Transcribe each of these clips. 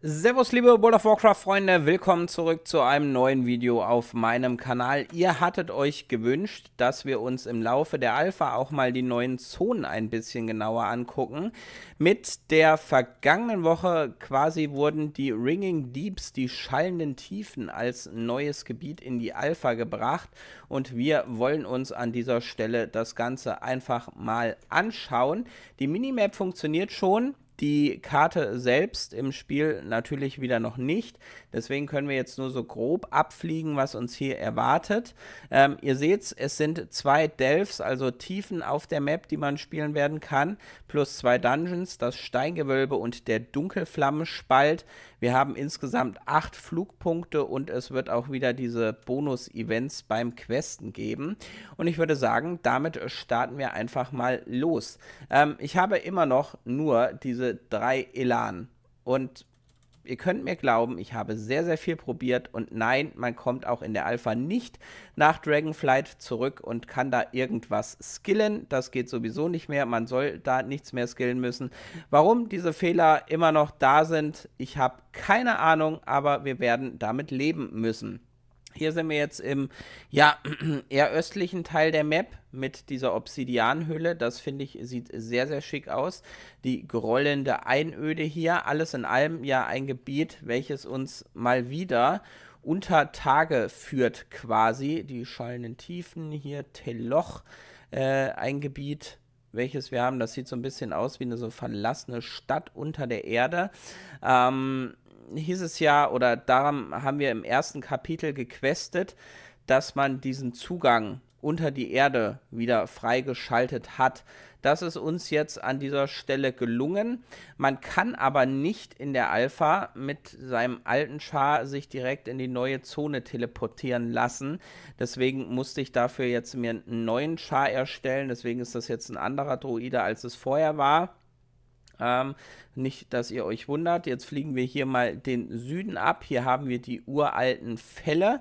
Servus liebe World of Warcraft Freunde, willkommen zurück zu einem neuen Video auf meinem Kanal. Ihr hattet euch gewünscht, dass wir uns im Laufe der Alpha auch mal die neuen Zonen ein bisschen genauer angucken. Mit der vergangenen Woche quasi wurden die Ringing Deeps, die schallenden Tiefen, als neues Gebiet in die Alpha gebracht und wir wollen uns an dieser Stelle das Ganze einfach mal anschauen. Die Minimap funktioniert schon die Karte selbst im Spiel natürlich wieder noch nicht. Deswegen können wir jetzt nur so grob abfliegen, was uns hier erwartet. Ähm, ihr seht es sind zwei Delphs, also Tiefen auf der Map, die man spielen werden kann, plus zwei Dungeons, das Steingewölbe und der Dunkelflammenspalt. Wir haben insgesamt acht Flugpunkte und es wird auch wieder diese Bonus-Events beim Questen geben. Und ich würde sagen, damit starten wir einfach mal los. Ähm, ich habe immer noch nur diese drei Elan. Und ihr könnt mir glauben, ich habe sehr, sehr viel probiert und nein, man kommt auch in der Alpha nicht nach Dragonflight zurück und kann da irgendwas skillen. Das geht sowieso nicht mehr. Man soll da nichts mehr skillen müssen. Warum diese Fehler immer noch da sind, ich habe keine Ahnung, aber wir werden damit leben müssen. Hier sind wir jetzt im ja, eher östlichen Teil der Map mit dieser Obsidianhülle. Das finde ich, sieht sehr, sehr schick aus. Die grollende Einöde hier. Alles in allem ja ein Gebiet, welches uns mal wieder unter Tage führt quasi. Die schallenden Tiefen hier, Teloch, äh, ein Gebiet, welches wir haben. Das sieht so ein bisschen aus wie eine so verlassene Stadt unter der Erde. Ähm, hieß es ja, oder daran haben wir im ersten Kapitel gequestet, dass man diesen Zugang unter die Erde wieder freigeschaltet hat. Das ist uns jetzt an dieser Stelle gelungen. Man kann aber nicht in der Alpha mit seinem alten Char sich direkt in die neue Zone teleportieren lassen. Deswegen musste ich dafür jetzt mir einen neuen Char erstellen. Deswegen ist das jetzt ein anderer Droide, als es vorher war. Ähm, nicht, dass ihr euch wundert. Jetzt fliegen wir hier mal den Süden ab. Hier haben wir die uralten Fälle.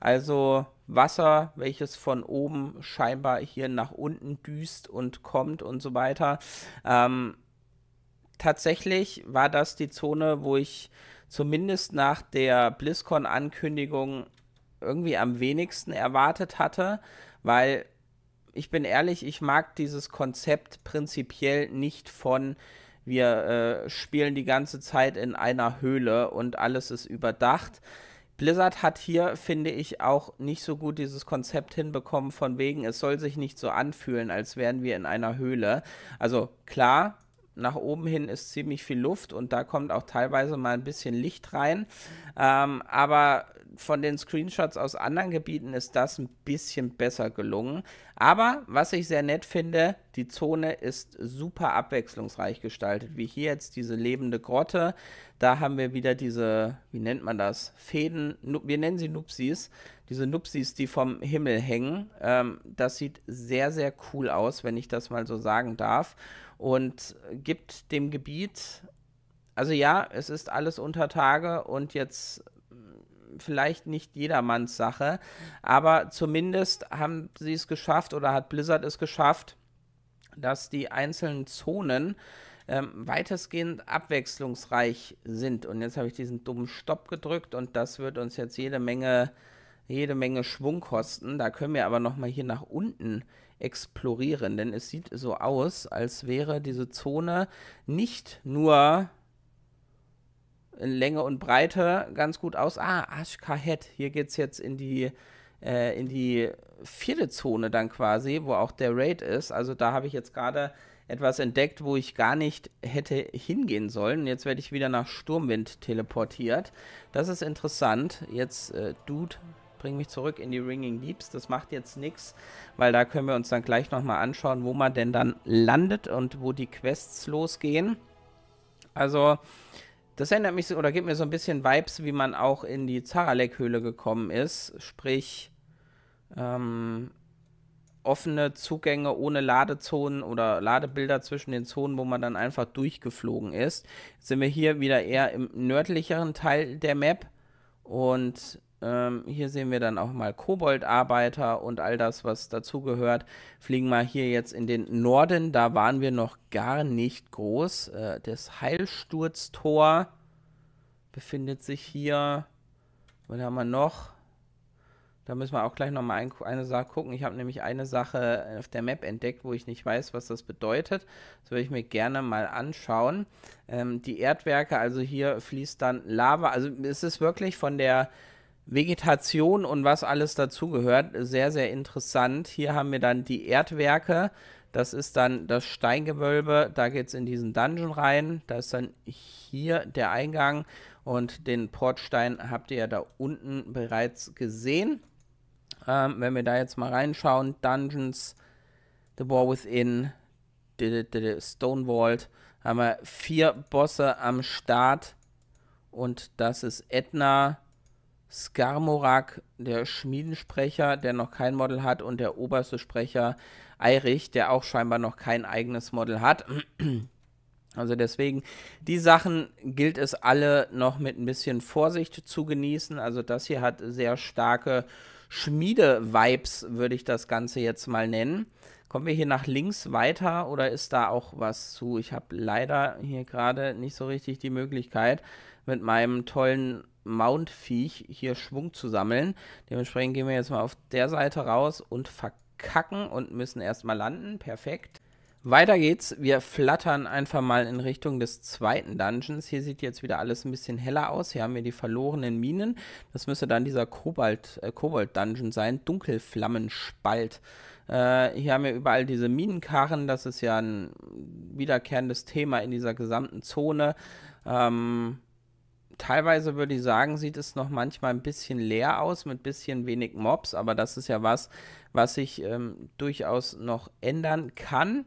Also Wasser, welches von oben scheinbar hier nach unten düst und kommt und so weiter. Ähm, tatsächlich war das die Zone, wo ich zumindest nach der BlizzCon-Ankündigung irgendwie am wenigsten erwartet hatte, weil ich bin ehrlich, ich mag dieses Konzept prinzipiell nicht von wir äh, spielen die ganze Zeit in einer Höhle und alles ist überdacht. Blizzard hat hier, finde ich, auch nicht so gut dieses Konzept hinbekommen, von wegen, es soll sich nicht so anfühlen, als wären wir in einer Höhle. Also klar, nach oben hin ist ziemlich viel Luft und da kommt auch teilweise mal ein bisschen Licht rein. Ähm, aber von den Screenshots aus anderen Gebieten ist das ein bisschen besser gelungen. Aber was ich sehr nett finde, die Zone ist super abwechslungsreich gestaltet. Wie hier jetzt diese lebende Grotte. Da haben wir wieder diese, wie nennt man das? Fäden, wir nennen sie Nupsis. Diese Nupsis, die vom Himmel hängen. Ähm, das sieht sehr, sehr cool aus, wenn ich das mal so sagen darf. Und gibt dem Gebiet also ja, es ist alles unter Tage und jetzt vielleicht nicht jedermanns Sache, aber zumindest haben sie es geschafft oder hat Blizzard es geschafft, dass die einzelnen Zonen ähm, weitestgehend abwechslungsreich sind. Und jetzt habe ich diesen dummen Stopp gedrückt und das wird uns jetzt jede Menge, jede Menge Schwung kosten. Da können wir aber nochmal hier nach unten explorieren, denn es sieht so aus, als wäre diese Zone nicht nur in Länge und Breite ganz gut aus. Ah, Ashka Head, hier es jetzt in die äh, in die vierte Zone dann quasi, wo auch der Raid ist. Also da habe ich jetzt gerade etwas entdeckt, wo ich gar nicht hätte hingehen sollen. Jetzt werde ich wieder nach Sturmwind teleportiert. Das ist interessant. Jetzt, äh, Dude, bring mich zurück in die Ringing Deeps. Das macht jetzt nichts, weil da können wir uns dann gleich nochmal anschauen, wo man denn dann landet und wo die Quests losgehen. Also, das erinnert mich so, oder gibt mir so ein bisschen Vibes, wie man auch in die Zaralek-Höhle gekommen ist. Sprich, ähm, offene Zugänge ohne Ladezonen oder Ladebilder zwischen den Zonen, wo man dann einfach durchgeflogen ist. Jetzt sind wir hier wieder eher im nördlicheren Teil der Map und ähm, hier sehen wir dann auch mal Koboldarbeiter und all das, was dazugehört. Fliegen wir hier jetzt in den Norden. Da waren wir noch gar nicht groß. Äh, das Heilsturztor befindet sich hier. Was haben wir noch? Da müssen wir auch gleich nochmal ein, eine Sache gucken. Ich habe nämlich eine Sache auf der Map entdeckt, wo ich nicht weiß, was das bedeutet. Das würde ich mir gerne mal anschauen. Ähm, die Erdwerke, also hier fließt dann Lava. Also es ist wirklich von der Vegetation und was alles dazugehört. Sehr, sehr interessant. Hier haben wir dann die Erdwerke. Das ist dann das Steingewölbe. Da geht es in diesen Dungeon rein. Da ist dann hier der Eingang. Und den Portstein habt ihr ja da unten bereits gesehen. Ähm, wenn wir da jetzt mal reinschauen, Dungeons, The War Within, the, the, the Stone Vault, haben wir vier Bosse am Start. Und das ist Edna. Skarmorak, der Schmiedensprecher, der noch kein Model hat, und der oberste Sprecher Eirich, der auch scheinbar noch kein eigenes Model hat. Also deswegen, die Sachen gilt es alle noch mit ein bisschen Vorsicht zu genießen. Also das hier hat sehr starke Schmiede-Vibes, würde ich das Ganze jetzt mal nennen. Kommen wir hier nach links weiter oder ist da auch was zu? Ich habe leider hier gerade nicht so richtig die Möglichkeit, mit meinem tollen Mountviech hier Schwung zu sammeln. Dementsprechend gehen wir jetzt mal auf der Seite raus und verkacken und müssen erstmal landen. Perfekt. Weiter geht's. Wir flattern einfach mal in Richtung des zweiten Dungeons. Hier sieht jetzt wieder alles ein bisschen heller aus. Hier haben wir die verlorenen Minen. Das müsste dann dieser äh, Kobold-Dungeon äh, Kobold sein. Dunkelflammenspalt. Äh, hier haben wir überall diese Minenkarren, das ist ja ein wiederkehrendes Thema in dieser gesamten Zone. Ähm, teilweise würde ich sagen, sieht es noch manchmal ein bisschen leer aus, mit bisschen wenig Mobs, aber das ist ja was, was sich ähm, durchaus noch ändern kann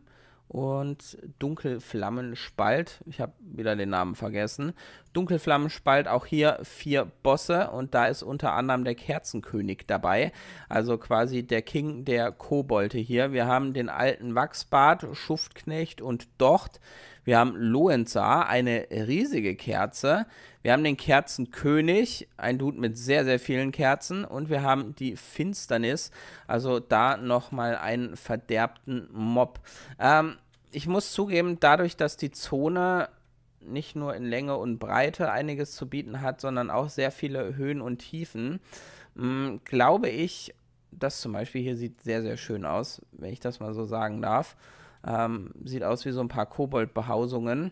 und Dunkelflammenspalt. Ich habe wieder den Namen vergessen. Dunkelflammenspalt, auch hier vier Bosse und da ist unter anderem der Kerzenkönig dabei. Also quasi der King der Kobolte hier. Wir haben den alten Wachsbart, Schuftknecht und Docht. Wir haben Loenza, eine riesige Kerze. Wir haben den Kerzenkönig, ein Dude mit sehr, sehr vielen Kerzen. Und wir haben die Finsternis, also da nochmal einen verderbten Mob. Ähm, ich muss zugeben, dadurch, dass die Zone nicht nur in Länge und Breite einiges zu bieten hat, sondern auch sehr viele Höhen und Tiefen, mh, mm, glaube ich, das zum Beispiel hier sieht sehr, sehr schön aus, wenn ich das mal so sagen darf. Ähm, sieht aus wie so ein paar Kobold-Behausungen.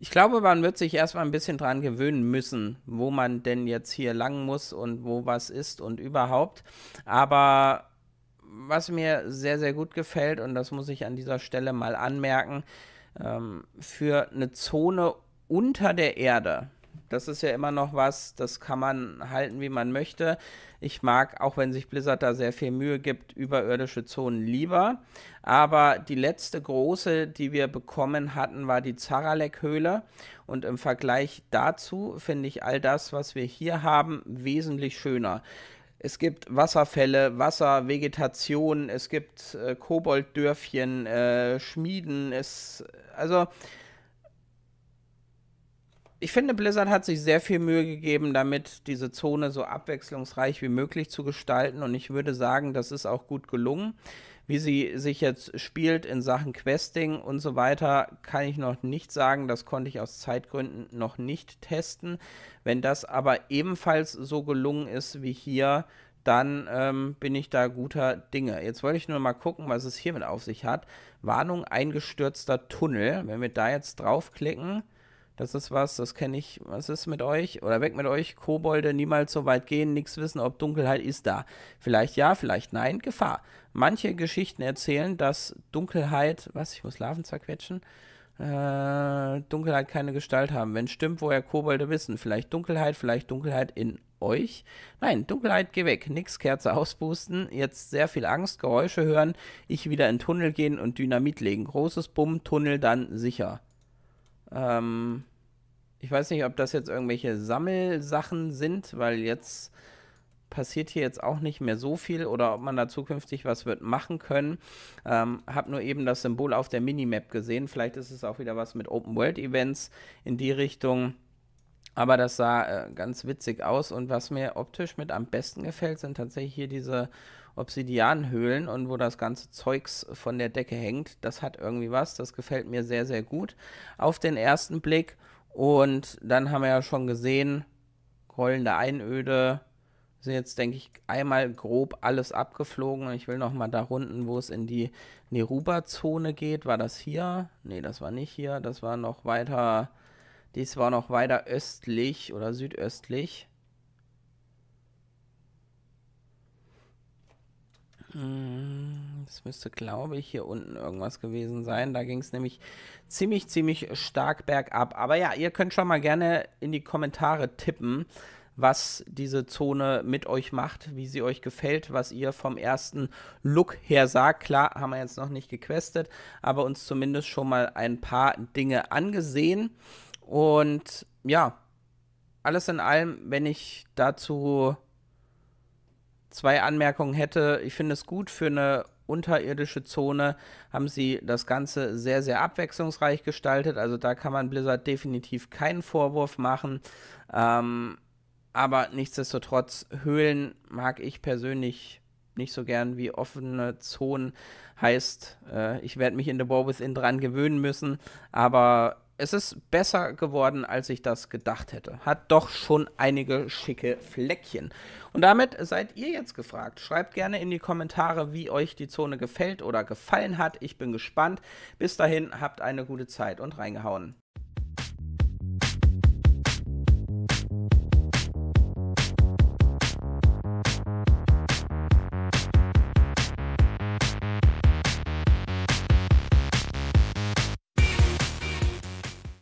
Ich glaube, man wird sich erstmal ein bisschen dran gewöhnen müssen, wo man denn jetzt hier lang muss und wo was ist und überhaupt. Aber was mir sehr, sehr gut gefällt, und das muss ich an dieser Stelle mal anmerken, ähm, für eine Zone unter der Erde das ist ja immer noch was, das kann man halten, wie man möchte. Ich mag, auch wenn sich Blizzard da sehr viel Mühe gibt, überirdische Zonen lieber. Aber die letzte große, die wir bekommen hatten, war die Zaralek-Höhle. Und im Vergleich dazu finde ich all das, was wir hier haben, wesentlich schöner. Es gibt Wasserfälle, Wasser, Vegetation, es gibt äh, Kobolddörfchen, äh, Schmieden, es, also ich finde, Blizzard hat sich sehr viel Mühe gegeben, damit diese Zone so abwechslungsreich wie möglich zu gestalten. Und ich würde sagen, das ist auch gut gelungen. Wie sie sich jetzt spielt in Sachen Questing und so weiter, kann ich noch nicht sagen. Das konnte ich aus Zeitgründen noch nicht testen. Wenn das aber ebenfalls so gelungen ist wie hier, dann ähm, bin ich da guter Dinge. Jetzt wollte ich nur mal gucken, was es hiermit auf sich hat. Warnung eingestürzter Tunnel. Wenn wir da jetzt draufklicken, das ist was, das kenne ich. Was ist mit euch? Oder weg mit euch, Kobolde, niemals so weit gehen, nichts wissen, ob Dunkelheit ist da. Vielleicht ja, vielleicht nein, Gefahr. Manche Geschichten erzählen, dass Dunkelheit, was, ich muss Larven zerquetschen, äh, Dunkelheit keine Gestalt haben. Wenn stimmt, woher Kobolde wissen. Vielleicht Dunkelheit, vielleicht Dunkelheit in euch. Nein, Dunkelheit, geh weg. Nix, Kerze auspusten. Jetzt sehr viel Angst, Geräusche hören. Ich wieder in Tunnel gehen und Dynamit legen. Großes Bumm, Tunnel dann sicher. Ähm, ich weiß nicht, ob das jetzt irgendwelche Sammelsachen sind, weil jetzt passiert hier jetzt auch nicht mehr so viel oder ob man da zukünftig was wird machen können. Ähm, hab nur eben das Symbol auf der Minimap gesehen. Vielleicht ist es auch wieder was mit Open World Events in die Richtung. Aber das sah äh, ganz witzig aus und was mir optisch mit am besten gefällt, sind tatsächlich hier diese Obsidianhöhlen und wo das ganze Zeugs von der Decke hängt. Das hat irgendwie was, das gefällt mir sehr, sehr gut auf den ersten Blick. Und dann haben wir ja schon gesehen, rollende Einöde, sind jetzt, denke ich, einmal grob alles abgeflogen. Ich will noch mal da unten, wo es in die Neruba-Zone geht. War das hier? Ne, das war nicht hier. Das war noch weiter, dies war noch weiter östlich oder südöstlich. Hm, das müsste, glaube ich, hier unten irgendwas gewesen sein. Da ging es nämlich ziemlich, ziemlich stark bergab. Aber ja, ihr könnt schon mal gerne in die Kommentare tippen, was diese Zone mit euch macht, wie sie euch gefällt, was ihr vom ersten Look her sagt. Klar, haben wir jetzt noch nicht gequestet, aber uns zumindest schon mal ein paar Dinge angesehen. Und ja, alles in allem, wenn ich dazu zwei Anmerkungen hätte. Ich finde es gut für eine unterirdische Zone haben sie das Ganze sehr, sehr abwechslungsreich gestaltet. Also da kann man Blizzard definitiv keinen Vorwurf machen. Ähm, aber nichtsdestotrotz, Höhlen mag ich persönlich nicht so gern wie offene Zonen. Heißt, äh, ich werde mich in The War Within dran gewöhnen müssen, aber es ist besser geworden, als ich das gedacht hätte. Hat doch schon einige schicke Fleckchen. Und damit seid ihr jetzt gefragt. Schreibt gerne in die Kommentare, wie euch die Zone gefällt oder gefallen hat. Ich bin gespannt. Bis dahin habt eine gute Zeit und reingehauen.